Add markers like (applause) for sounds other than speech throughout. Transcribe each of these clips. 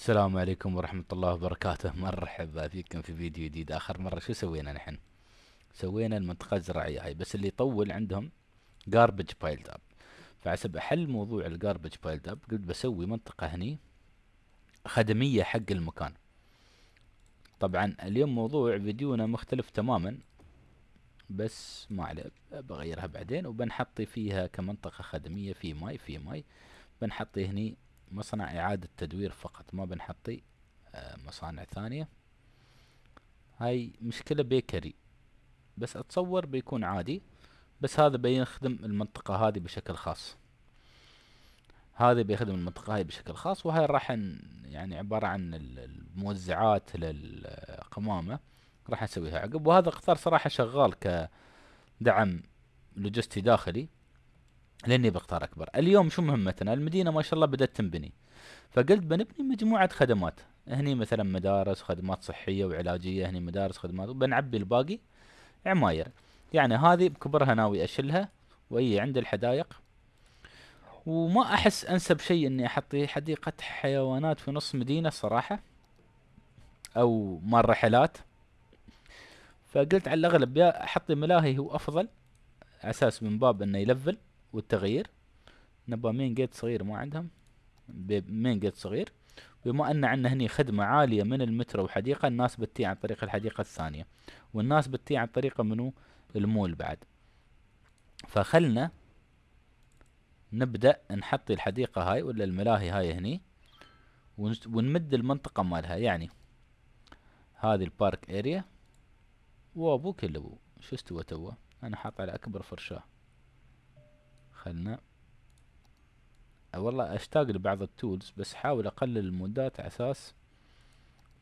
السلام عليكم ورحمة الله وبركاته مرحبا فيكم في فيديو جديد آخر مرة شو سوينا نحن سوينا المنطقة الزراعية هاي بس اللي يطول عندهم garbage piled up فعسب أحل موضوع garbage بايلد اب قلت بسوي منطقة هني خدمية حق المكان طبعا اليوم موضوع فيديونا مختلف تماما بس ما عليه بغيرها بعدين وبنحطي فيها كمنطقة خدمية في ماي في ماي بنحطي هني مصنع إعادة تدوير فقط ما بنحطي آه، مصانع ثانية هاي مشكلة بيكري بس أتصور بيكون عادي بس هذا بيخدم المنطقة هذه بشكل خاص هذا بيخدم المنطقة هاي بشكل خاص وهاي راح يعني عبارة عن الموزعات للقمامة راح نسويها عقب وهذا قطار صراحة شغال كدعم لوجستي داخلي لاني بقطار اكبر اليوم شو مهمتنا المدينه ما شاء الله بدات تنبني فقلت بنبني مجموعه خدمات هني مثلا مدارس خدمات صحيه وعلاجيه هني مدارس خدمات وبنعبي الباقي عماير يعني هذه بكبرها ناوي اشيلها وهي عند الحدائق وما احس انسب شيء اني احط حديقه حيوانات في نص مدينه صراحه او مال رحلات فقلت على الاغلب يا احط ملاهي هو افضل اساس من باب انه يلفل والتغيير نبى مين جيت صغير مو عندهم مين جيت صغير بما ان عندنا هني خدمه عاليه من المترو وحديقه الناس بتي عن طريق الحديقه الثانيه والناس بتي عن طريق منو المول بعد فخلنا نبدا نحط الحديقه هاي ولا الملاهي هاي هني ونمد المنطقه مالها يعني هذه البارك اريا وابوك اللي شو استوى توه انا حاط على اكبر فرشاه خلنا أه، والله اشتاق لبعض التولز بس حاول اقلل المودات على اساس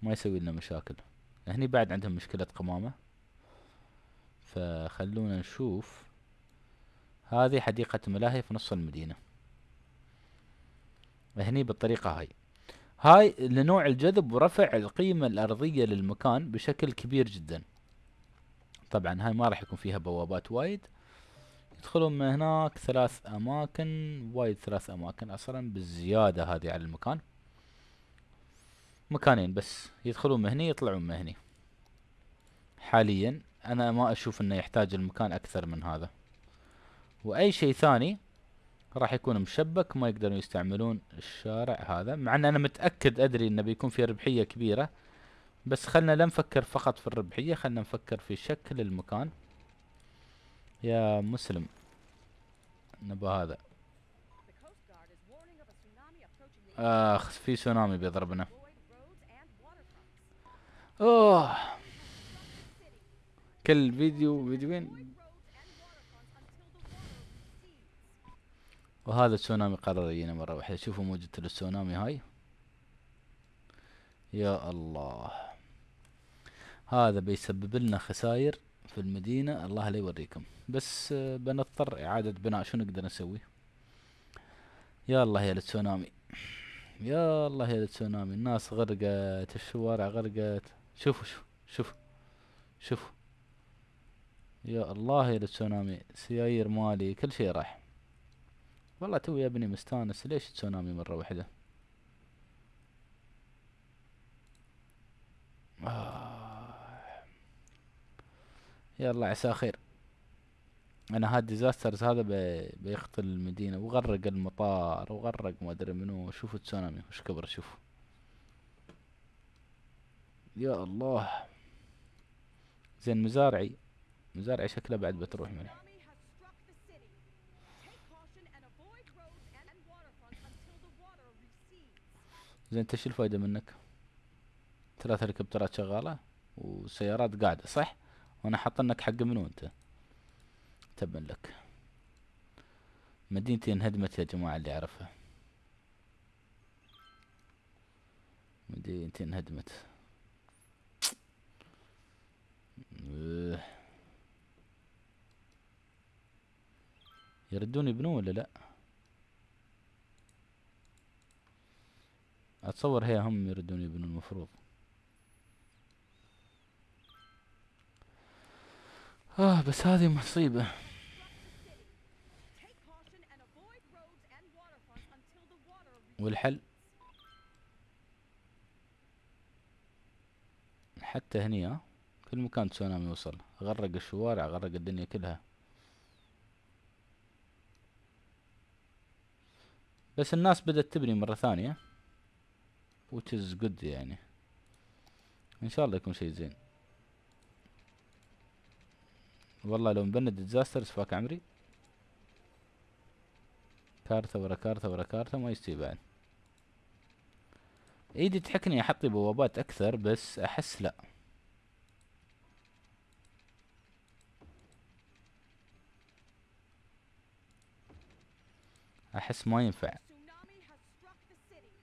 ما يسوي لنا مشاكل هني بعد عندهم مشكلة قمامة فخلونا نشوف هذه حديقة ملاهي في نص المدينة هني بالطريقة هاي هاي لنوع الجذب ورفع القيمة الأرضية للمكان بشكل كبير جدا طبعا هاي ما راح يكون فيها بوابات وايد يدخلون من هناك ثلاث اماكن وايد ثلاث اماكن اصلا بالزيادة هذه على المكان مكانين بس يدخلون من هني يطلعون من هني حاليا انا ما اشوف انه يحتاج المكان اكثر من هذا واي شيء ثاني راح يكون مشبك ما يقدرون يستعملون الشارع هذا مع ان انا متاكد ادري انه بيكون في ربحيه كبيره بس خلنا لا نفكر فقط في الربحيه خلنا نفكر في شكل المكان يا مسلم نبى هذا اخ في سونامي بيضربنا اوه كل فيديو فيديوين وهذا السونامي قرر يجينا مرة واحدة شوفوا موجة السونامي هاي يا الله هذا بيسبب لنا خسائر في المدينة الله لا يوريكم بس بنضطر اعادة بناء شو نقدر نسوي يا الله يا التسونامي يا الله يا التسونامي الناس غرقت الشوارع غرقت شوفوا شوفوا شوفوا شوفوا يا الله يا التسونامي سيايير مالي كل شيء راح والله توي يا ابني مستانس ليش تسونامي مرة واحدة آه. يلا عسى خير انا هاد ديزاسترز هذا بي بيخطي المدينة وغرق المطار وغرق ما ادري منو شوفوا تسونامي وش كبر شوفوا يا الله زين مزارعي مزارعي شكله بعد بتروح منه زين انت شو الفايدة منك ثلاث هليكوبترات شغالة وسيارات قاعدة صح وانا حاطنك حق منو انت تبا لك مدينتي انهدمت يا جماعة اللي عرفها مدينتي انهدمت يردون يبنون ولا لا اتصور هي هم يردون يبنون المفروض اه بس هذه مصيبة والحل حتى هنيا كل مكان تسونامي يوصل غرق الشوارع غرق الدنيا كلها بس الناس بدأت تبني مرة ثانية which is good يعني ان شاء الله يكون شيء زين والله لو مبنى ديزاسترز فاك عمري كارثة ورا كارثة ورا كارثة ما يستوي بعد ايدي تحكني احط بوابات اكثر بس احس لا احس ما ينفع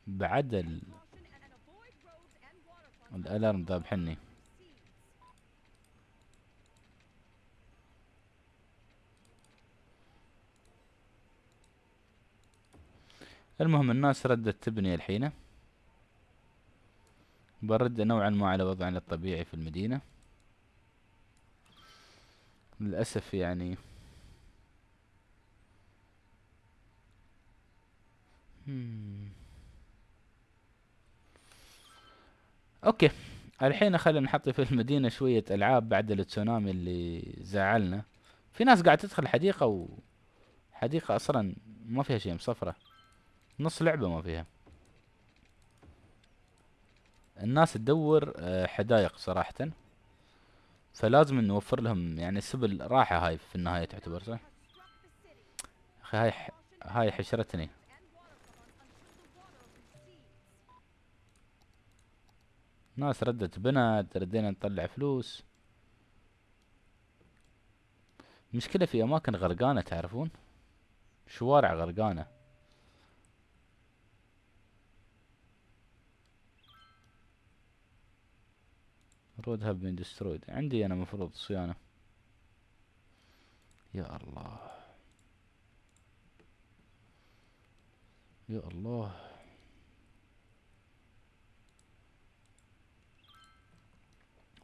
بعد ال الالارم ذابحني المهم الناس ردت تبني الحين برد نوعا ما على وضعنا الطبيعي في المدينة للأسف يعني hmm. اوكي الحين خلينا نحط في المدينة شوية العاب بعد التسونامي اللي زعلنا في ناس قاعد تدخل حديقة وحديقة اصلا ما فيها شيء مصفرة نص لعبة ما فيها الناس تدور آه، حدايق صراحة فلازم نوفر لهم يعني سبل راحة هاي في النهاية تعتبر صح اخي هاي هاي حشرتني ناس ردت بنات ردينا نطلع فلوس مشكلة في اماكن غرقانة تعرفون شوارع غرقانة المفروض هاف بين ديسترويد عندي انا مفروض صيانة يا الله يا الله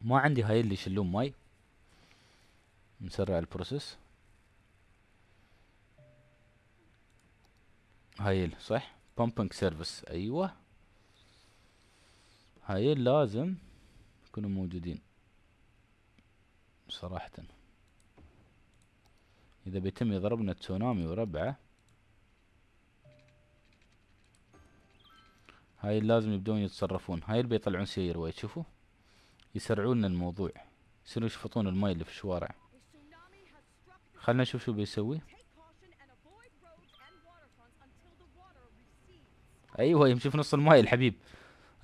ما عندي هاي اللي يشلون ماي نسرع البروسيس هايل صح بامبنج سيرفيس ايوه هايل لازم يكونوا موجودين صراحة إذا بيتم يضربنا تسونامي وربعه هاي لازم يبدون يتصرفون هاي اللي بيطلعون سيرواي شوفوا يسرعون الموضوع يصيروا يشفطون الماي اللي في الشوارع خلنا نشوف شو بيسوي ايوه يمشي في نص الماي الحبيب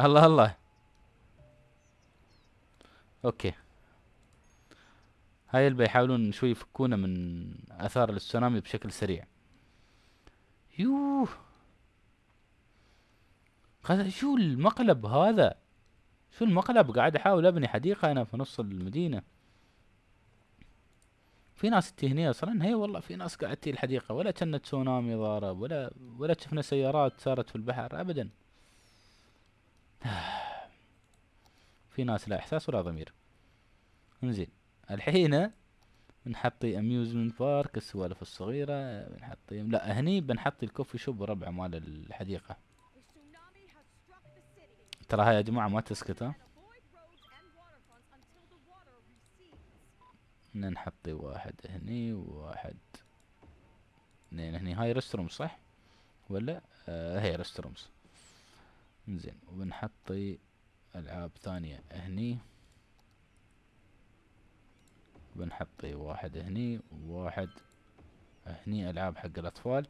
الله الله اوكي هاي اللي بيحاولون شوي يفكونا من اثار السونامي بشكل سريع يوه شو المقلب هذا شو المقلب قاعد احاول ابني حديقة انا في نص المدينة في ناس تهني اصلا هي والله في ناس قاعد تي الحديقة ولا كانت تسونامي ضارب ولا ولا شفنا سيارات سارت في البحر ابدا آه في ناس لا إحساس ولا ضمير انزين الحين بنحطي اميوزمنت بارك السوالف الصغيرة بنحطي لا هني بنحطي الكوفي شوب ربع مال الحديقة ترى هاي يا جماعة ما تسكت ها نحطي واحد هني وواحد اثنين هني هاي رستروم صح ولا آه هي رسترومز زين وبنحطي العاب ثانية هني بنحط واحد هني وواحد هني العاب حق الاطفال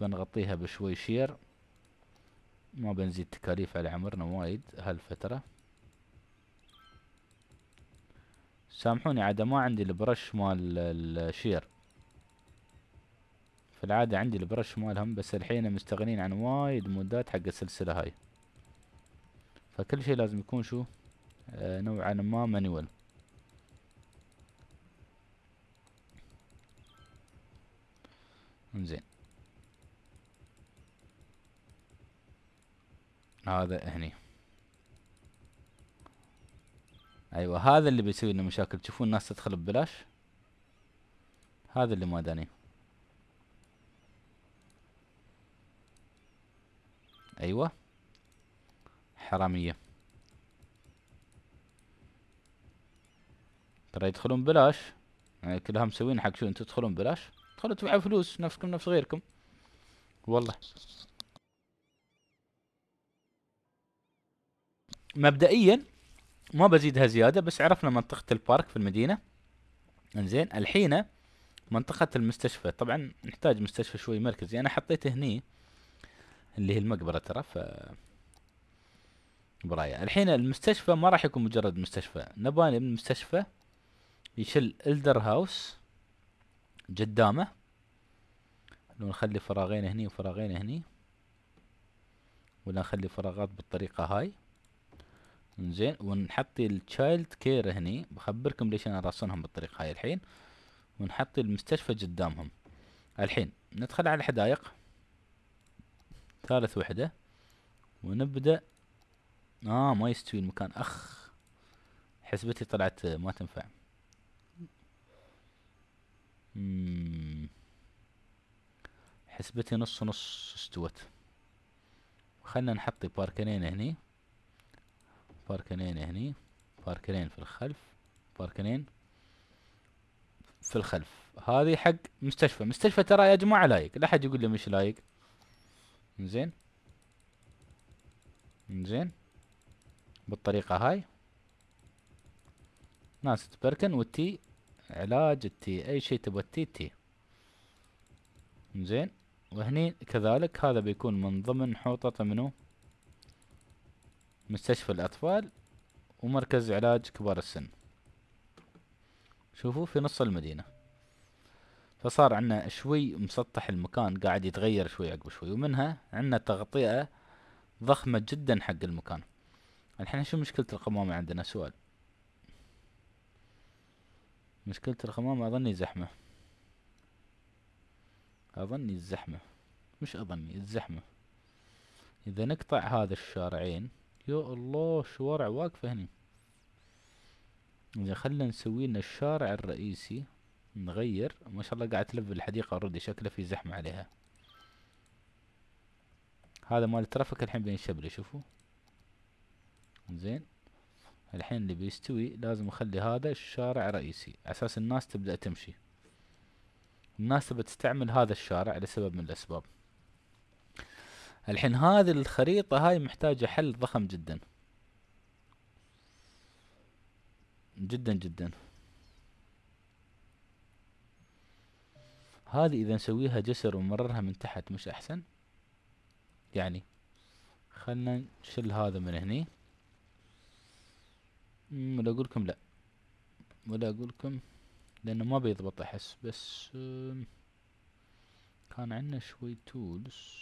بنغطيها بشوي شير ما بنزيد تكاليف على عمرنا وايد هالفترة سامحوني عاد ما عندي البرش مال الشير في العادة عندي البرش مالهم بس الحين مستغنين عن وايد مودات حق السلسلة هاي فكل شيء لازم يكون شو آه، نوعا ما مانيوال زين هذا هني ايوه هذا اللي بيسوي لنا مشاكل تشوفون الناس تدخل ببلاش هذا اللي ما داني ايوه الحرامية ترى يدخلون بلاش يعني كلهم مسوين حق شو انتو تدخلون بلاش تدخلوا تبعوا فلوس نفسكم نفس غيركم والله مبدئيا ما بزيدها زيادة بس عرفنا منطقة البارك في المدينة انزين الحين منطقة المستشفى طبعا نحتاج مستشفى شوي مركزي انا حطيته هني اللي هي المقبرة ترى ف برايا الحين المستشفى ما راح يكون مجرد مستشفى نباني من المستشفى يشل الدر هاوس جدامه لو نخلي فراغين هني وفراغين هني ولا نخلي فراغات بالطريقة هاي زين ونحطي التشايلد كير هني بخبركم ليش انا راسنهم بالطريقة هاي الحين ونحطي المستشفى قدامهم الحين ندخل على الحدائق ثالث وحدة ونبدأ اه ما يستوي المكان اخ حسبتي طلعت آه، ما تنفع مم. حسبتي نص نص استوت خلنا نحطي باركنين هني باركنين هني باركنين في الخلف باركنين في الخلف هذه حق مستشفى مستشفى ترى يا جماعة لايق لا حد يقول لي مش لايق زين زين بالطريقة هاي ناس تبركن والتي علاج التي اي شيء تبغى التي تي زين وهني كذلك هذا بيكون من ضمن حوطة منو مستشفى الاطفال ومركز علاج كبار السن شوفوا في نص المدينة فصار عنا شوي مسطح المكان قاعد يتغير شوي عقب شوي ومنها عنا تغطية ضخمة جدا حق المكان الحين شو مشكلة القمامة عندنا سؤال مشكلة القمامة أظني زحمة أظني الزحمة مش أظني الزحمة إذا نقطع هذا الشارعين يا الله شوارع واقفة هني إذا خلنا نسوي لنا الشارع الرئيسي نغير ما شاء الله قاعد تلف الحديقة اوريدي شكله في زحمة عليها هذا مال الترافيك الحين بين لي شوفوا زين الحين اللي بيستوي لازم اخلي هذا الشارع رئيسي اساس الناس تبدأ تمشي الناس تبى تستعمل هذا الشارع لسبب من الاسباب الحين هذه الخريطة هاي محتاجة حل ضخم جدا جدا جدا هذه اذا نسويها جسر ونمررها من تحت مش احسن يعني خلنا نشل هذا من هني ولا لكم لا ولا لكم لانه ما بيضبط احس بس كان عندنا شوي تولز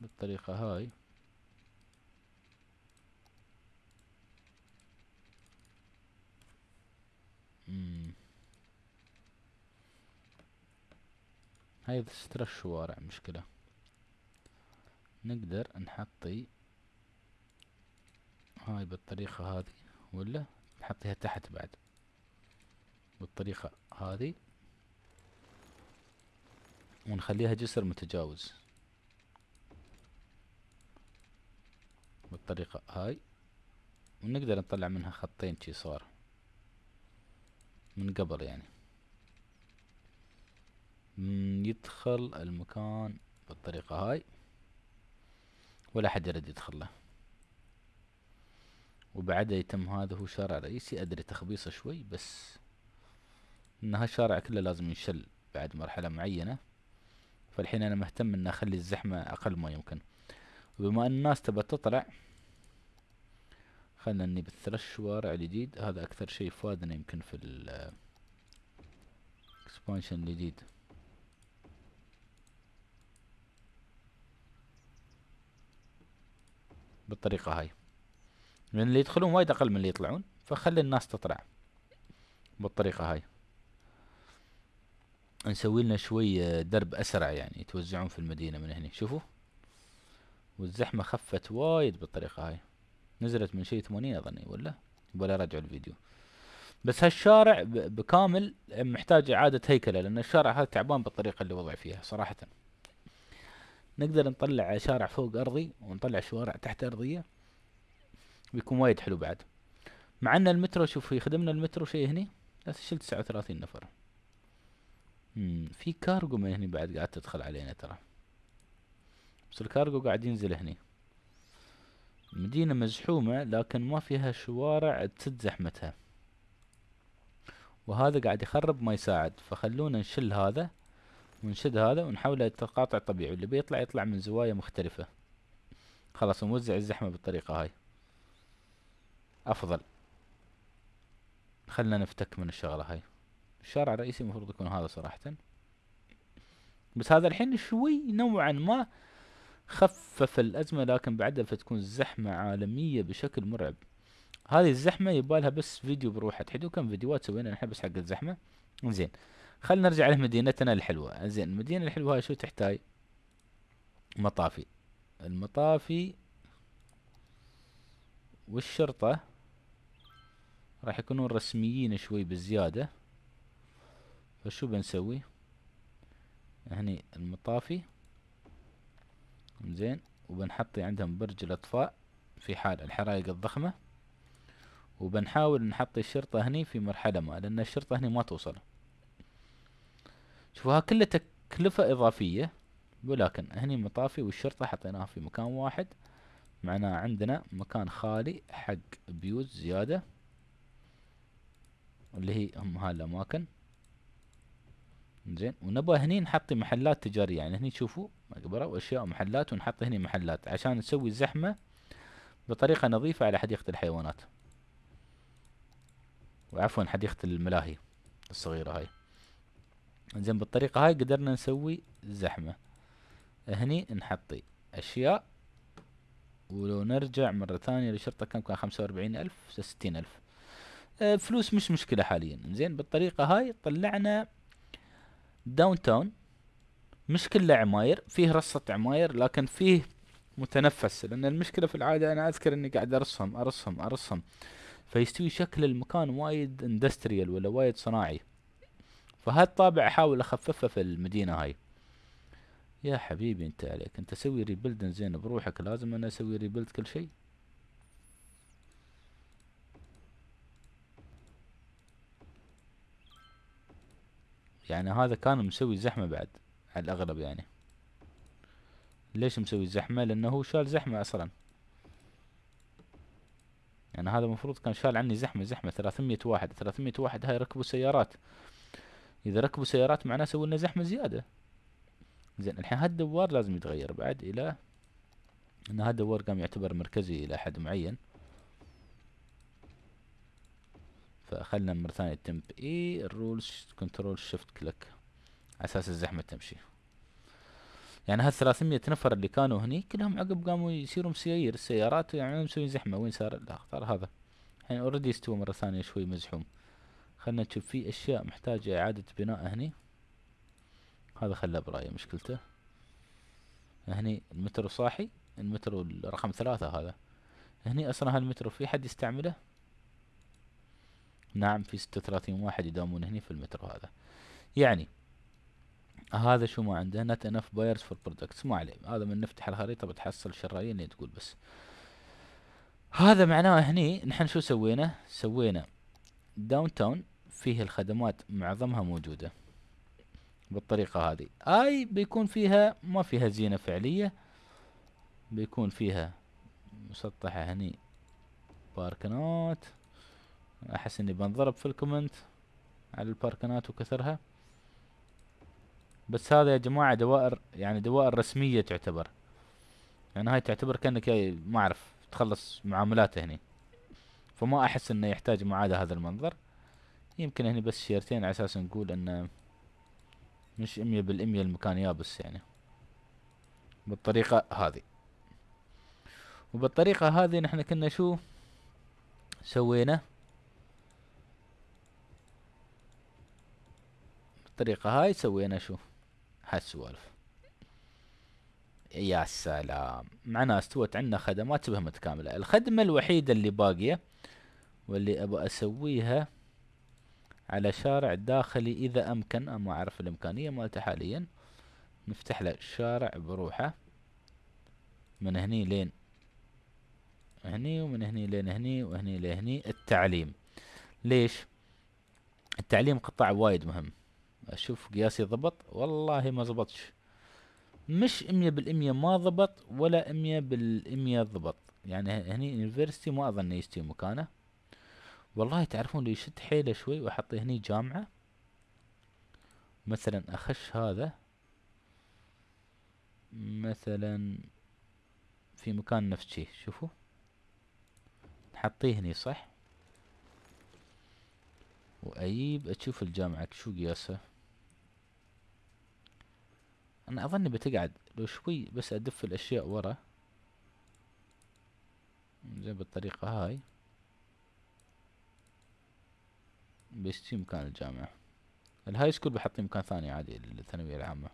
بالطريقة هاي هاي هاي سترة الشوارع مشكلة نقدر نحطي هاي بالطريقة هذه ولا نحطيها تحت بعد بالطريقة هذه ونخليها جسر متجاوز بالطريقة هاي ونقدر نطلع منها خطين شي صار من قبل يعني يدخل المكان بالطريقة هاي ولا حد يرد يدخل له وبعدها يتم هذا هو شارع رئيسي أدري تخبيصه شوي بس إن هالشارع كله لازم ينشل بعد مرحلة معينة فالحين أنا مهتم إن أخلي الزحمة أقل ما يمكن وبما أن الناس تبى تطلع خلنا اني بالثلاث شوارع الجديد هذا اكثر شيء فادنا يمكن في ال اكسبانشن الجديد بالطريقة هاي من اللي يدخلون وايد اقل من اللي يطلعون فخلي الناس تطلع بالطريقة هاي نسوي لنا شوي آه، درب اسرع يعني يتوزعون في المدينة من هنا شوفوا والزحمة خفت وايد بالطريقة هاي نزلت من شيء ثمانين اظني ولا ولا رجعوا الفيديو بس هالشارع بكامل محتاج اعادة هيكلة لان الشارع هذا تعبان بالطريقة اللي وضع فيها صراحة نقدر نطلع شارع فوق ارضي ونطلع شوارع تحت ارضية بيكون وايد حلو بعد مع ان المترو شوف يخدمنا المترو شيء هني بس شيل تسعة وثلاثين نفر مم. في كارغو من هني بعد قاعد تدخل علينا ترى بس الكارغو قاعد ينزل هني مدينة مزحومة لكن ما فيها شوارع تسد زحمتها وهذا قاعد يخرب ما يساعد فخلونا نشل هذا ونشد هذا ونحوله التقاطع طبيعي اللي بيطلع يطلع من زوايا مختلفة خلاص نوزع الزحمة بالطريقة هاي أفضل خلنا نفتك من الشغلة هاي الشارع الرئيسي المفروض يكون هذا صراحة بس هذا الحين شوي نوعا ما خفف الأزمة لكن بعدها فتكون زحمة عالمية بشكل مرعب هذه الزحمة يبالها بس فيديو بروحها تحدو كم فيديوهات سوينا نحن بس حق الزحمة زين خلنا نرجع لمدينتنا الحلوة زين المدينة الحلوة هاي شو تحتاج مطافي المطافي والشرطة راح يكونون رسميين شوي بالزيادة فشو بنسوي هني المطافي زين وبنحطي عندهم برج الاطفاء في حال الحرائق الضخمة وبنحاول نحط الشرطة هني في مرحلة ما لان الشرطة هني ما توصل شوفوا ها كله تكلفة اضافية ولكن هني المطافي والشرطة حطيناها في مكان واحد معناه عندنا مكان خالي حق بيوت زيادة اللي هي هم الاماكن زين ونبغى هني نحط محلات تجارية يعني هني تشوفوا مقبرة واشياء ومحلات ونحط هني محلات عشان نسوي الزحمة بطريقة نظيفة على حديقة الحيوانات وعفوا حديقة الملاهي الصغيرة هاي زين بالطريقة هاي قدرنا نسوي زحمة هني نحطي اشياء ولو نرجع مرة ثانية للشرطة كم كان خمسة واربعين الف ستين الف آه، فلوس مش مشكله حاليا زين بالطريقه هاي طلعنا داون تاون مش كله عماير فيه رصه عماير لكن فيه متنفس لان المشكله في العاده انا اذكر اني قاعد ارصهم ارصهم ارصهم فيستوي شكل المكان وايد اندستريال ولا وايد صناعي فهالطابع احاول اخففه في المدينه هاي يا حبيبي انت عليك انت سوي ريبلد زين بروحك لازم انا اسوي ريبلد كل شيء يعني هذا كان مسوي زحمة بعد على الأغلب يعني ليش مسوي زحمة لأنه هو شال زحمة أصلا يعني هذا المفروض كان شال عني زحمة زحمة ثلاثمية واحد ثلاثمية واحد هاي ركبوا سيارات إذا ركبوا سيارات معناه سووا لنا زحمة زيادة زين الحين هالدوار لازم يتغير بعد إلى أن هالدوار قام يعتبر مركزي إلى حد معين فخلنا مرة ثانية تمب اي الرول كنترول شيفت كليك على اساس الزحمة تمشي يعني هال 300 نفر اللي كانوا هني كلهم عقب قاموا يصيروا مسيير السيارات يعني مسوي زحمة وين صار لا صار هذا الحين اوريدي استوى مرة ثانية شوي مزحوم خلنا نشوف في اشياء محتاجة اعادة بناء هني هذا خله براية مشكلته هني المترو صاحي المترو رقم ثلاثة هذا هني اصلا هالمترو في حد يستعمله نعم في ستة وثلاثين واحد يداومون هنا في المترو هذا يعني هذا شو ما عنده نت انف بايرز فور برودكتس ما عليه هذا من نفتح الخريطة بتحصل شرايين اللي تقول بس هذا معناه هني نحن شو سوينا سوينا داون تاون فيه الخدمات معظمها موجودة بالطريقة هذه اي بيكون فيها ما فيها زينة فعلية بيكون فيها مسطحة هني باركنات احس اني بنضرب في الكومنت على الباركنات وكثرها بس هذا يا جماعة دوائر يعني دوائر رسمية تعتبر يعني هاي تعتبر كأنك ما اعرف تخلص معاملاته هني فما احس انه يحتاج معادة هذا المنظر يمكن هني بس شيرتين على اساس نقول انه مش امية بالامية المكان يابس يعني بالطريقة هذه وبالطريقة هذه نحن كنا شو سوينا الطريقة هاي سوينا شو هالسوالف يا سلام معناها استوت عندنا خدمات شبه متكاملة الخدمة الوحيدة اللي باقية واللي ابى اسويها على شارع داخلي اذا امكن اما اعرف الامكانية مالته حاليا نفتح له شارع بروحه من هني لين هني ومن هني لين هني وهني لهني التعليم ليش التعليم قطاع وايد مهم اشوف قياسي ضبط والله ما زبطش مش مية بالمية ما ضبط ولا مية بالمية ضبط يعني هني يونيفرستي ما اظن يستوي مكانه والله تعرفون لو يشد حيله شوي واحط هني جامعة مثلا اخش هذا مثلا في مكان نفس شي شوفوا نحطيه هني صح واجيب اشوف الجامعة شو قياسها انا اظن بتقعد لو شوي بس ادف الاشياء ورا زين بالطريقة هاي بيستي مكان الجامعة الهاي سكول بحطيه مكان ثاني عادي للثانوية العامة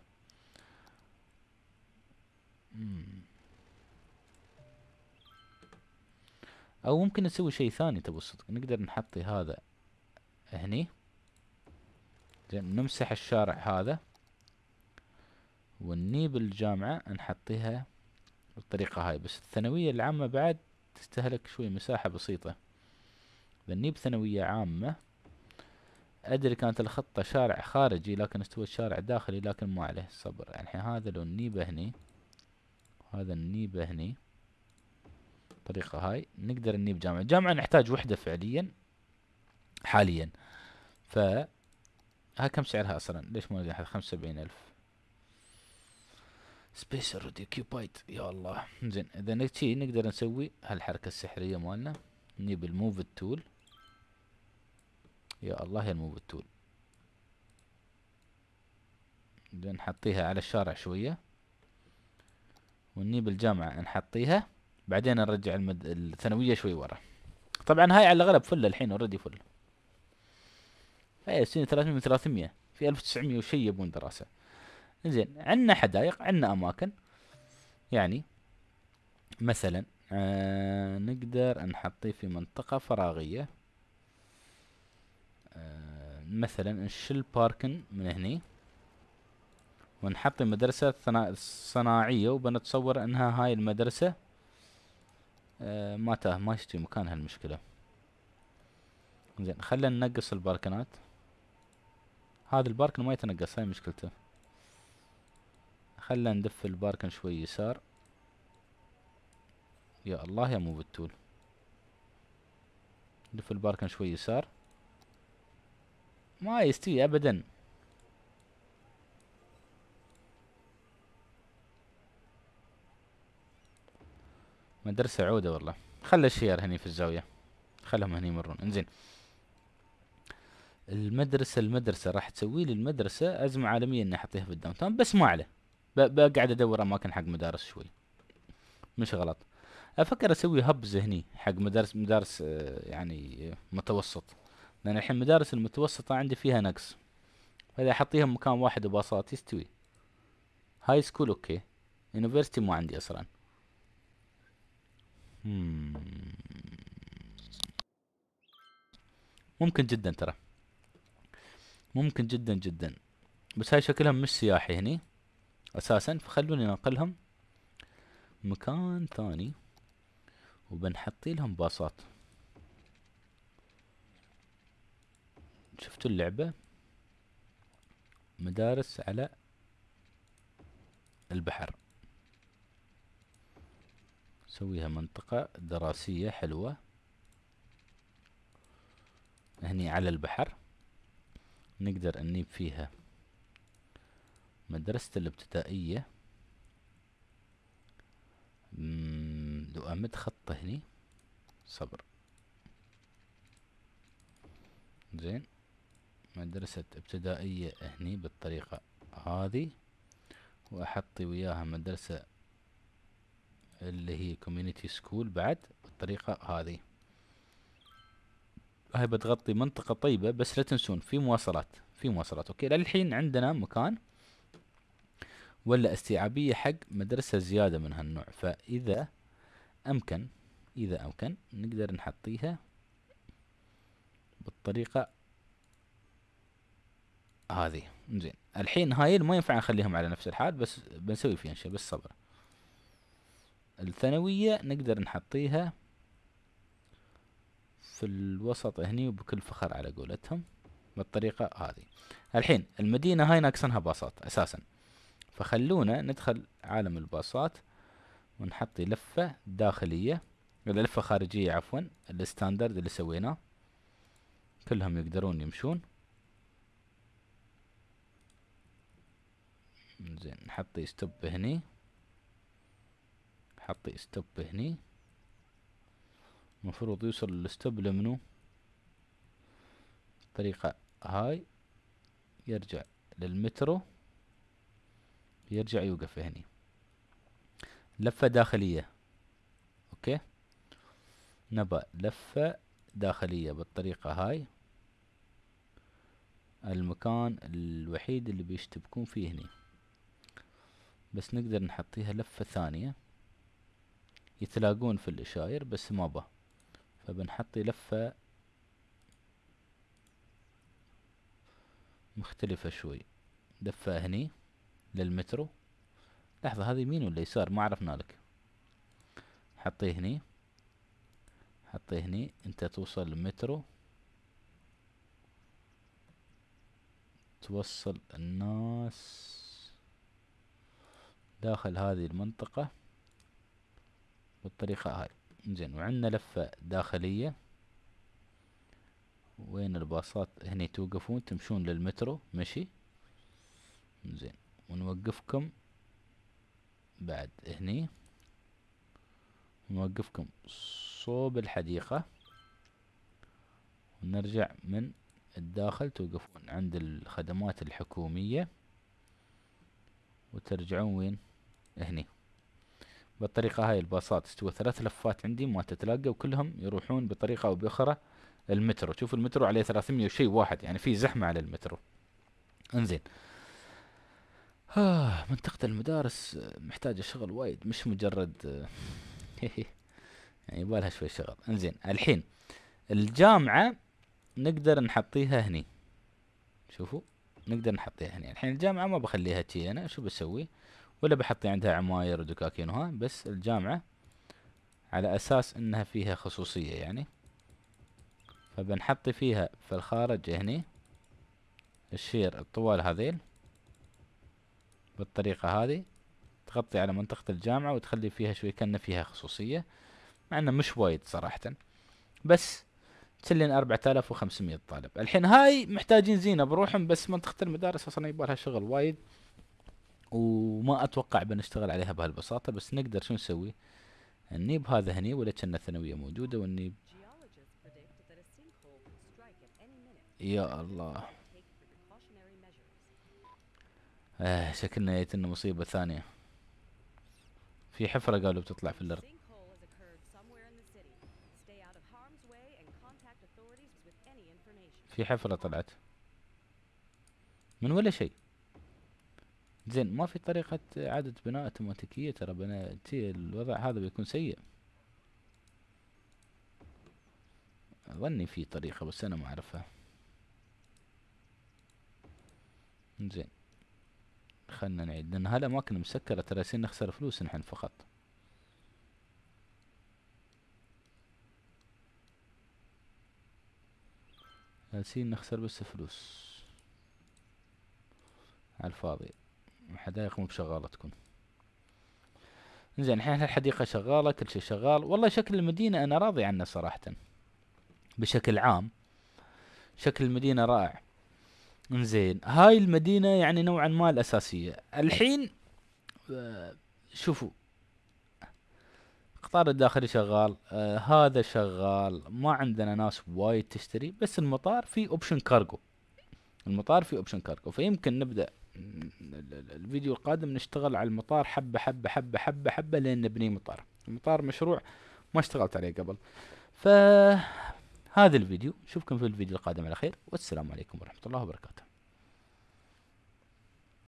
او ممكن نسوي شيء ثاني تبو الصدق نقدر نحطي هذا هني زين نمسح الشارع هذا والنيب الجامعة نحطيها بالطريقة هاي بس الثانوية العامة بعد تستهلك شوي مساحة بسيطة النيب ثانوية عامة أدري كانت الخطة شارع خارجي لكن استوت شارع داخلي لكن ما عليه صبر يعني هذا لو النيبة هني هذا النيبة هني الطريقة هاي نقدر نجيب جامعة جامعة نحتاج وحدة فعليا حاليا فها كم سعرها اصلا ليش ما نزيد خمسة وسبعين الف سبيس اوكيبايد يا الله زين اذا نجي نقدر نسوي هالحركه السحريه مالنا نجيب الموف التول يا الله يا الموف التول نحطيها على الشارع شويه ونجيب الجامعه نحطيها بعدين نرجع المد... الثانويه شوي ورا طبعا هاي على الاغلب فل الحين اوريدي فل هاي سنه 300 300 في 1900 وشي يبون دراسه زين عندنا حدائق عندنا اماكن يعني مثلا آه نقدر نحطيه في منطقة فراغية آه مثلا نشيل باركن من هني ونحط مدرسة صناعية وبنتصور انها هاي المدرسة آه ما تاه ما يشتي مكان هالمشكلة زين خلينا ننقص الباركنات هذا الباركن ما يتنقص هاي مشكلته خلنا ندف الباركن شوي يسار يا الله يا مو بالتول ندف الباركن شوي يسار ما يستوي ابدا مدرسة عودة والله خلى الشير هني في الزاوية خلهم هني يمرون انزين المدرسة المدرسة راح تسوي لي المدرسة أزمة عالمية إني أحطيها في الداون تاون بس ما عليه بقعد ادور اماكن حق مدارس شوي مش غلط افكر اسوي هب ذهني حق مدارس مدارس آه، يعني آه، متوسط لان الحين مدارس المتوسطة عندي فيها نقص فاذا احطيهم مكان واحد وباصات يستوي هاي سكول اوكي يونيفرستي مو عندي اصلا hmm. ممكن جدا ترى ممكن جدا جدا بس هاي شكلها مش سياحي هني اساسا فخلوني انقلهم مكان ثاني وبنحط لهم باصات شفتوا اللعبة مدارس على البحر سويها منطقة دراسية حلوة هني على البحر نقدر نجيب فيها مدرسة الابتدائية لو أمد خط هني صبر زين مدرسة ابتدائية هني بالطريقة هذه وأحطي وياها مدرسة اللي هي كوميونيتي سكول بعد بالطريقة هذه هاي بتغطي منطقة طيبة بس لا تنسون في مواصلات في مواصلات اوكي للحين عندنا مكان ولا استيعابية حق مدرسة زيادة من هالنوع فإذا أمكن إذا أمكن نقدر نحطيها بالطريقة هذه زين الحين هاي ما ينفع نخليهم على نفس الحال بس بنسوي فيها شيء بس صبر الثانوية نقدر نحطيها في الوسط هني وبكل فخر على قولتهم بالطريقة هذه الحين المدينة هاي ناقصنها باصات أساساً فخلونا ندخل عالم الباصات ونحط لفة داخلية ولا لفة خارجية عفوا الستاندرد اللي سويناه كلهم يقدرون يمشون زين نحط ستوب هني حط ستوب هني المفروض يوصل الستوب لمنو الطريقة هاي يرجع للمترو يرجع يوقف هني لفة داخلية اوكي نبى لفة داخلية بالطريقة هاي المكان الوحيد اللي بيشتبكون فيه هني بس نقدر نحطيها لفة ثانية يتلاقون في الإشاير بس ما به فبنحطي لفة مختلفة شوي لفة هني للمترو لحظة هذي يمين ولا يسار ما عرفنا لك حطيه هني حطيه هني انت توصل للمترو توصل الناس داخل هذه المنطقة بالطريقة هاي زين وعندنا لفة داخلية وين الباصات هني توقفون تمشون للمترو مشي زين ونوقفكم بعد هني ونوقفكم صوب الحديقة ونرجع من الداخل توقفون عند الخدمات الحكومية وترجعون وين هني بالطريقة هاي الباصات استوى ثلاث لفات عندي ما تتلاقى وكلهم يروحون بطريقة أو بأخرى المترو شوف المترو عليه ثلاثمية وشي واحد يعني في زحمة على المترو انزين آه، منطقة المدارس محتاجة شغل وايد مش مجرد (laughs) يعني يبالها شوي شغل انزين الحين الجامعة نقدر نحطيها هني شوفوا نقدر نحطيها هني الحين الجامعة ما بخليها تي انا شو بسوي ولا بحطي عندها عماير ودكاكين وها بس الجامعة على اساس انها فيها خصوصية يعني فبنحط فيها في الخارج هني الشير الطوال هذيل بالطريقة هذه تغطي على منطقة الجامعة وتخلي فيها شوي كأن فيها خصوصية مع انه مش وايد صراحة بس تسلين 4500 طالب الحين هاي محتاجين زينة بروحهم بس منطقة المدارس اصلا يبالها شغل وايد وما اتوقع بنشتغل عليها بهالبساطة بس نقدر شو نسوي النيب هذا هني ولا كنا الثانوية موجودة والنيب يا الله اه شكلنا لنا مصيبة ثانية في حفرة قالوا بتطلع في الأرض في حفرة طلعت من ولا شيء زين ما في طريقة إعادة بناء اوتوماتيكية ترى بناء الوضع هذا بيكون سيء أظني في طريقة بس أنا ما أعرفها زين خلنا نعيد لأن هالأماكن مسكرة ترى يصير نخسر فلوس نحن فقط يصير نخسر بس فلوس على الفاضي الحدائق مو بشغالة تكون زين الحين الحديقة شغالة كل شيء شغال والله شكل المدينة أنا راضي عنه صراحة بشكل عام شكل المدينة رائع زين هاي المدينه يعني نوعا ما الاساسيه الحين آه، شوفوا القطار الداخلي شغال آه هذا شغال ما عندنا ناس وايد تشتري بس المطار في اوبشن كارجو المطار في اوبشن كارجو فيمكن نبدا الفيديو القادم نشتغل على المطار حبه حبه حبه حبه حبه لين نبني مطار المطار مشروع ما اشتغلت عليه قبل ف هذا الفيديو نشوفكم في الفيديو القادم على خير والسلام عليكم ورحمة الله وبركاته